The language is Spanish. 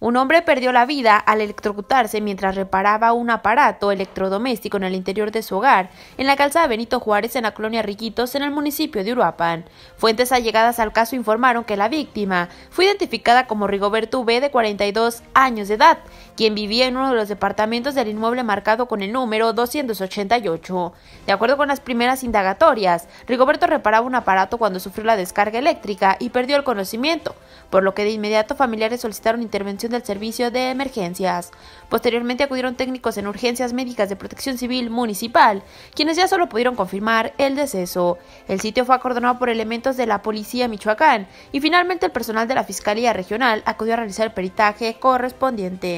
Un hombre perdió la vida al electrocutarse mientras reparaba un aparato electrodoméstico en el interior de su hogar, en la calzada Benito Juárez, en la colonia Riquitos, en el municipio de Uruapan. Fuentes allegadas al caso informaron que la víctima fue identificada como Rigoberto V, de 42 años de edad, quien vivía en uno de los departamentos del inmueble marcado con el número 288. De acuerdo con las primeras indagatorias, Rigoberto reparaba un aparato cuando sufrió la descarga eléctrica y perdió el conocimiento, por lo que de inmediato familiares solicitaron intervención del servicio de emergencias. Posteriormente acudieron técnicos en urgencias médicas de protección civil municipal, quienes ya solo pudieron confirmar el deceso. El sitio fue acordonado por elementos de la policía Michoacán y finalmente el personal de la Fiscalía Regional acudió a realizar el peritaje correspondiente.